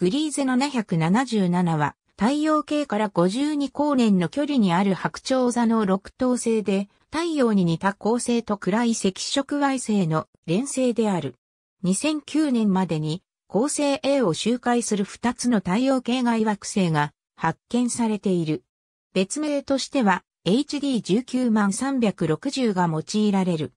グリーゼ777は太陽系から52光年の距離にある白鳥座の六等星で太陽に似た恒星と暗い赤色矮星の連星である。2009年までに恒星 A を周回する2つの太陽系外惑星が発見されている。別名としては HD19360 が用いられる。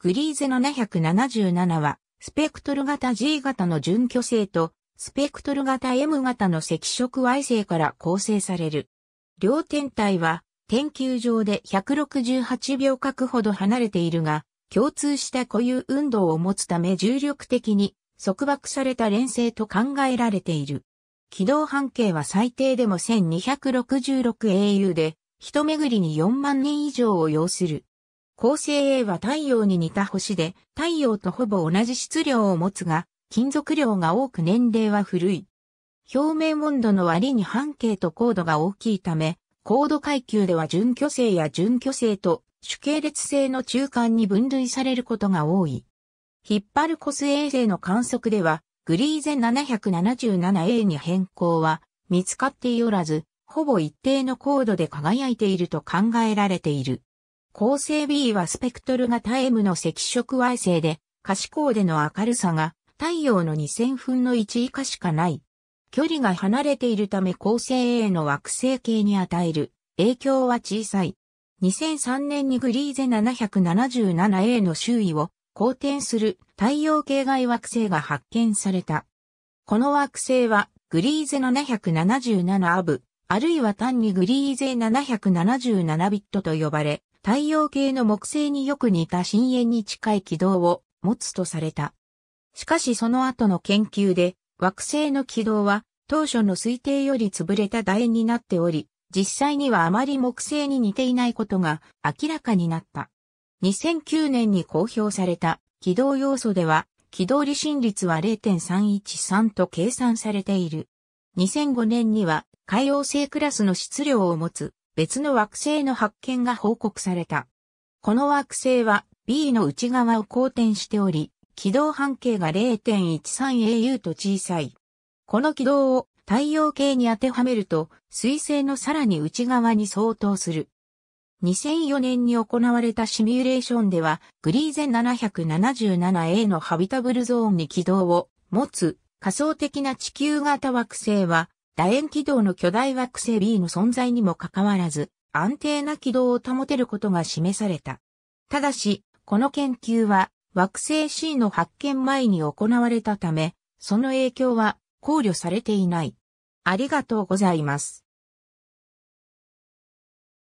グリーゼ777はスペクトル型 G 型の準巨星とスペクトル型 M 型の赤色矮星から構成される。両天体は、天球上で168秒角ほど離れているが、共通した固有運動を持つため重力的に束縛された連星と考えられている。軌道半径は最低でも 1266au で、一巡りに4万年以上を要する。恒星 A は太陽に似た星で、太陽とほぼ同じ質量を持つが、金属量が多く年齢は古い。表面温度の割に半径と高度が大きいため、高度階級では準巨性や準巨性と主系列性の中間に分類されることが多い。引っ張るコス衛星の観測では、グリーゼ 777A に変更は見つかっておらず、ほぼ一定の高度で輝いていると考えられている。恒星 B はスペクトル型 M の赤色矮星で、可視光での明るさが太陽の2000分の1以下しかない。距離が離れているため恒星 A の惑星系に与える影響は小さい。2003年にグリーゼ 777A の周囲を公転する太陽系外惑星が発見された。この惑星はグリーゼ777アブ、あるいは単にグリーゼ777ビットと呼ばれ、太陽系の木星によく似た深淵に近い軌道を持つとされた。しかしその後の研究で、惑星の軌道は当初の推定より潰れた楕円になっており、実際にはあまり木星に似ていないことが明らかになった。2009年に公表された軌道要素では、軌道離心率は0.313と計算されている。2005年には海洋星クラスの質量を持つ別の惑星の発見が報告された。この惑星は B の内側を公転しており、軌道半径が 0.13au と小さい。この軌道を太陽系に当てはめると、水星のさらに内側に相当する。2004年に行われたシミュレーションでは、グリーゼン 777A のハビタブルゾーンに軌道を持つ仮想的な地球型惑星は、楕円軌道の巨大惑星 B の存在にもかかわらず、安定な軌道を保てることが示された。ただし、この研究は惑星 C の発見前に行われたため、その影響は考慮されていない。ありがとうございます。